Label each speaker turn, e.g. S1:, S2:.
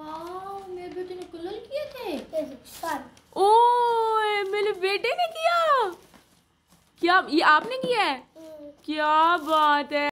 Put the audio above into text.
S1: मेरे बेटे
S2: ने किया
S3: क्या ये आपने किया
S2: है हम्म।
S3: क्या बात
S4: है